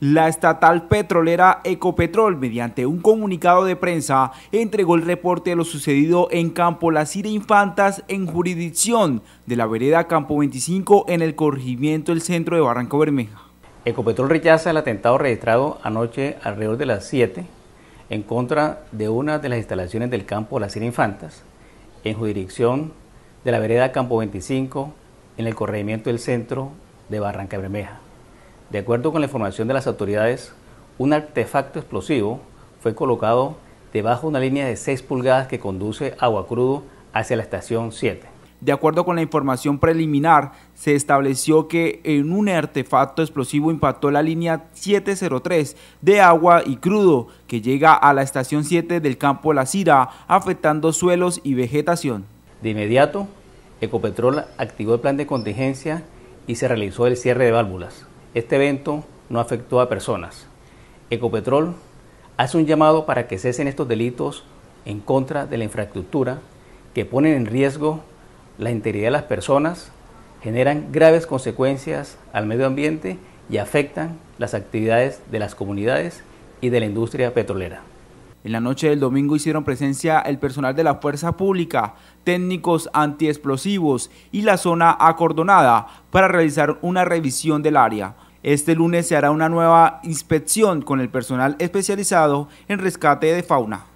La estatal petrolera Ecopetrol, mediante un comunicado de prensa, entregó el reporte de lo sucedido en Campo Las Infantas, en jurisdicción de la vereda Campo 25, en el corregimiento del centro de Barranco Bermeja. Ecopetrol rechaza el atentado registrado anoche alrededor de las 7 en contra de una de las instalaciones del Campo Las Infantas, en jurisdicción de la vereda Campo 25, en el corregimiento del centro de Barranca Bermeja. De acuerdo con la información de las autoridades, un artefacto explosivo fue colocado debajo de una línea de 6 pulgadas que conduce agua crudo hacia la estación 7. De acuerdo con la información preliminar, se estableció que en un artefacto explosivo impactó la línea 703 de agua y crudo que llega a la estación 7 del campo La Cira, afectando suelos y vegetación. De inmediato, Ecopetrol activó el plan de contingencia y se realizó el cierre de válvulas. Este evento no afectó a personas. Ecopetrol hace un llamado para que cesen estos delitos en contra de la infraestructura que ponen en riesgo la integridad de las personas, generan graves consecuencias al medio ambiente y afectan las actividades de las comunidades y de la industria petrolera. En la noche del domingo hicieron presencia el personal de la Fuerza Pública, técnicos antiexplosivos y la zona acordonada para realizar una revisión del área. Este lunes se hará una nueva inspección con el personal especializado en rescate de fauna.